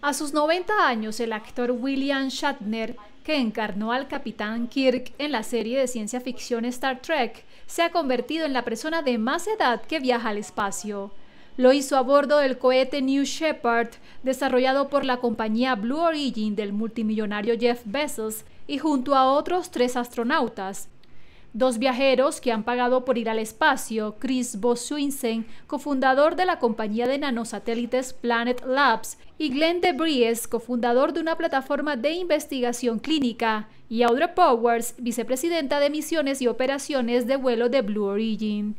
A sus 90 años, el actor William Shatner, que encarnó al capitán Kirk en la serie de ciencia ficción Star Trek, se ha convertido en la persona de más edad que viaja al espacio. Lo hizo a bordo del cohete New Shepard, desarrollado por la compañía Blue Origin del multimillonario Jeff Bezos, y junto a otros tres astronautas, Dos viajeros que han pagado por ir al espacio, Chris Bosuinsen, cofundador de la compañía de nanosatélites Planet Labs, y Glenn DeBries, cofundador de una plataforma de investigación clínica, y Audrey Powers, vicepresidenta de misiones y operaciones de vuelo de Blue Origin.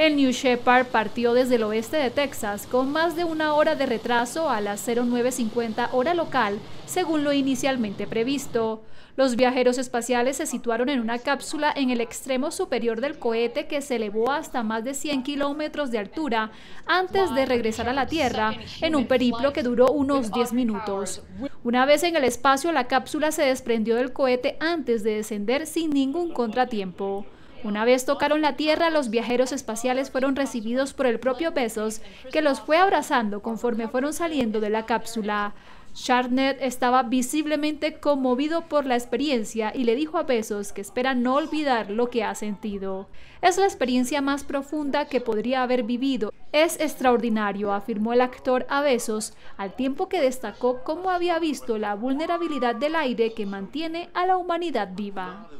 El New Shepard partió desde el oeste de Texas con más de una hora de retraso a las 09.50 hora local, según lo inicialmente previsto. Los viajeros espaciales se situaron en una cápsula en el extremo superior del cohete que se elevó hasta más de 100 kilómetros de altura antes de regresar a la Tierra en un periplo que duró unos 10 minutos. Una vez en el espacio, la cápsula se desprendió del cohete antes de descender sin ningún contratiempo. Una vez tocaron la Tierra, los viajeros espaciales fueron recibidos por el propio Bezos, que los fue abrazando conforme fueron saliendo de la cápsula. Sharnet estaba visiblemente conmovido por la experiencia y le dijo a Bezos que espera no olvidar lo que ha sentido. Es la experiencia más profunda que podría haber vivido. Es extraordinario, afirmó el actor a Bezos, al tiempo que destacó cómo había visto la vulnerabilidad del aire que mantiene a la humanidad viva.